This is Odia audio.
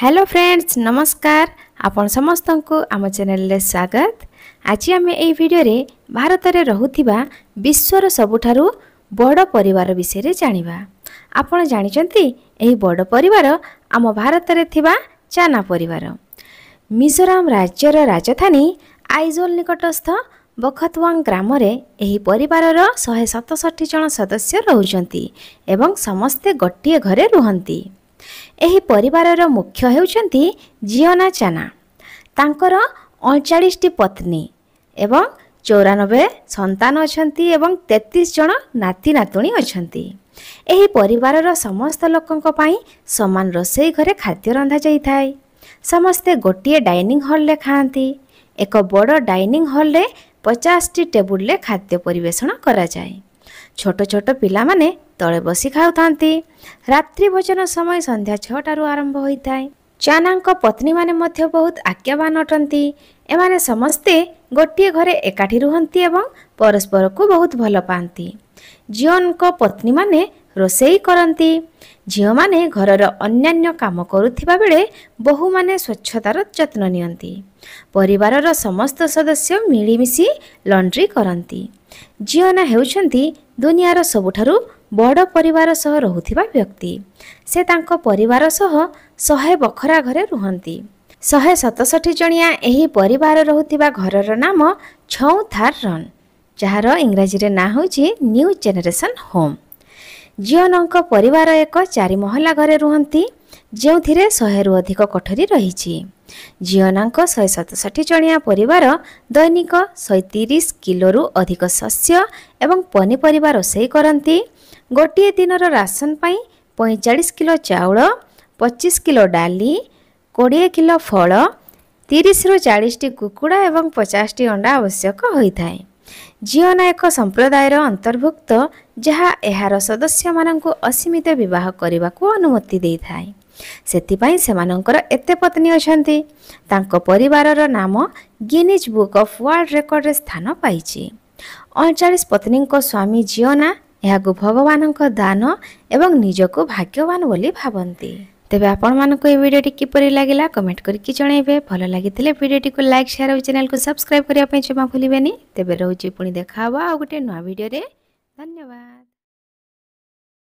ହ୍ୟାଲୋ ଫ୍ରେଣ୍ଡସ୍ ନମସ୍କାର ଆପଣ ସମସ୍ତଙ୍କୁ ଆମ ଚ୍ୟାନେଲରେ ସ୍ୱାଗତ ଆଜି ଆମେ ଏହି ଭିଡ଼ିଓରେ ଭାରତରେ ରହୁଥିବା ବିଶ୍ୱର ସବୁଠାରୁ ବଡ଼ ପରିବାର ବିଷୟରେ ଜାଣିବା ଆପଣ ଜାଣିଛନ୍ତି ଏହି ବଡ଼ ପରିବାର ଆମ ଭାରତରେ ଥିବା ଚାନା ପରିବାର ମିଜୋରାମ ରାଜ୍ୟର ରାଜଧାନୀ ଆଇଜୋଲ ନିକଟସ୍ଥ ବଖତୱାଙ୍ଗ ଗ୍ରାମରେ ଏହି ପରିବାରର ଶହେ ସତଷଠି ଜଣ ସଦସ୍ୟ ରହୁଛନ୍ତି ଏବଂ ସମସ୍ତେ ଗୋଟିଏ ଘରେ ରୁହନ୍ତି ଏହି ପରିବାରର ମୁଖ୍ୟ ହେଉଛନ୍ତି ଜିଓନା ଚାନା ତାଙ୍କର ଅଣଚାଳିଶଟି ପତ୍ନୀ ଏବଂ ଚଉରାନବେ ସନ୍ତାନ ଅଛନ୍ତି ଏବଂ ତେତିଶ ଜଣ ନାତି ନାତୁଣୀ ଅଛନ୍ତି ଏହି ପରିବାରର ସମସ୍ତ ଲୋକଙ୍କ ପାଇଁ ସମାନ ରୋଷେଇ ଘରେ ଖାଦ୍ୟ ରନ୍ଧାଯାଇଥାଏ ସମସ୍ତେ ଗୋଟିଏ ଡାଇନିଂ ହଲ୍ରେ ଖାଆନ୍ତି ଏକ ବଡ଼ ଡାଇନିଂ ହଲ୍ରେ ପଚାଶଟି ଟେବୁଲ୍ରେ ଖାଦ୍ୟ ପରିବେଷଣ କରାଯାଏ ଛୋଟ ଛୋଟ ପିଲାମାନେ ତଳେ ବସି ଖାଉଥାନ୍ତି ରାତ୍ରି ଭୋଜନ ସମୟ ସନ୍ଧ୍ୟା ଛଅଟାରୁ ଆରମ୍ଭ ହୋଇଥାଏ ଚାନାଙ୍କ ପତ୍ନୀମାନେ ମଧ୍ୟ ବହୁତ ଆଜ୍ଞାବାନ ଅଟନ୍ତି ଏମାନେ ସମସ୍ତେ ଗୋଟିଏ ଘରେ ଏକାଠି ରୁହନ୍ତି ଏବଂ ପରସ୍ପରକୁ ବହୁତ ଭଲ ପାଆନ୍ତି ଜିଓନଙ୍କ ପତ୍ନୀମାନେ ରୋଷେଇ କରନ୍ତି ଝିଅମାନେ ଘରର ଅନ୍ୟାନ୍ୟ କାମ କରୁଥିବା ବେଳେ ବହୁମାନେ ସ୍ୱଚ୍ଛତାର ଯତ୍ନ ନିଅନ୍ତି ପରିବାରର ସମସ୍ତ ସଦସ୍ୟ ମିଳିମିଶି ଲଣ୍ଡ୍ରି କରନ୍ତି ଜିଓନା ହେଉଛନ୍ତି ଦୁନିଆର ସବୁଠାରୁ ବଡ଼ ପରିବାର ସହ ରହୁଥିବା ବ୍ୟକ୍ତି ସେ ତାଙ୍କ ପରିବାର ସହ ଶହେ ବଖରା ଘରେ ରୁହନ୍ତି ଶହେ ସତଷଠି ଜଣିଆ ଏହି ପରିବାର ରହୁଥିବା ଘରର ନାମ ଛଉ ଥାର ରନ୍ ଯାହାର ଇଂରାଜୀରେ ନାଁ ହେଉଛି ନ୍ୟୁ ଜେନେରେସନ୍ ହୋମ୍ ଜିଓନଙ୍କ ପରିବାର ଏକ ଚାରିମହଲା ଘରେ ରୁହନ୍ତି ଯେଉଁଥିରେ ଶହେରୁ ଅଧିକ କୋଠରୀ ରହିଛି ଜିଓନାଙ୍କ ଶହେ ସତଷଠି ଜଣିଆ ପରିବାର ଦୈନିକ ଶହେ ତିରିଶ କିଲୋରୁ ଅଧିକ ଶସ୍ୟ ଏବଂ ପନିପରିବା ରୋଷେଇ କରନ୍ତି ଗୋଟିଏ ଦିନର ରାସନ ପାଇଁ ପଇଁଚାଳିଶ କିଲୋ ଚାଉଳ ପଚିଶ କିଲୋ ଡାଲି କୋଡ଼ିଏ କିଲୋ ଫଳ ତିରିଶରୁ ଚାଳିଶଟି କୁକୁଡ଼ା ଏବଂ ପଚାଶଟି ଅଣ୍ଡା ଆବଶ୍ୟକ ହୋଇଥାଏ ଝିଅ ନାୟକ ସମ୍ପ୍ରଦାୟର ଅନ୍ତର୍ଭୁକ୍ତ ଯାହା ଏହାର ସଦସ୍ୟମାନଙ୍କୁ ଅସୀମିତ ବିବାହ କରିବାକୁ ଅନୁମତି ଦେଇଥାଏ ସେଥିପାଇଁ ସେମାନଙ୍କର ଏତେ ପତ୍ନୀ ଅଛନ୍ତି ତାଙ୍କ ପରିବାରର ନାମ ଗିନିଜ୍ ବୁକ୍ ଅଫ୍ ୱାର୍ଲଡ ରେକର୍ଡ଼ରେ ସ୍ଥାନ ପାଇଛି ଅଣଚାଳିଶ ପତ୍ନୀଙ୍କ ସ୍ୱାମୀ ଝିଅ ଏହାକୁ ଭଗବାନଙ୍କ ଦାନ ଏବଂ ନିଜକୁ ଭାଗ୍ୟବାନ ବୋଲି ଭାବନ୍ତି ତେବେ ଆପଣମାନଙ୍କୁ ଏହି ଭିଡ଼ିଓଟି କିପରି ଲାଗିଲା କମେଣ୍ଟ କରିକି ଜଣାଇବେ ଭଲ ଲାଗିଥିଲେ ଭିଡ଼ିଓଟିକୁ ଲାଇକ୍ ସେୟାର ଆଉ ଚ୍ୟାନେଲକୁ ସବସ୍କ୍ରାଇବ୍ କରିବା ପାଇଁ ଜମା ଭୁଲିବେନି ତେବେ ରହୁଛି ପୁଣି ଦେଖା ହେବ ଆଉ ଗୋଟିଏ ନୂଆ ଭିଡ଼ିଓରେ ଧନ୍ୟବାଦ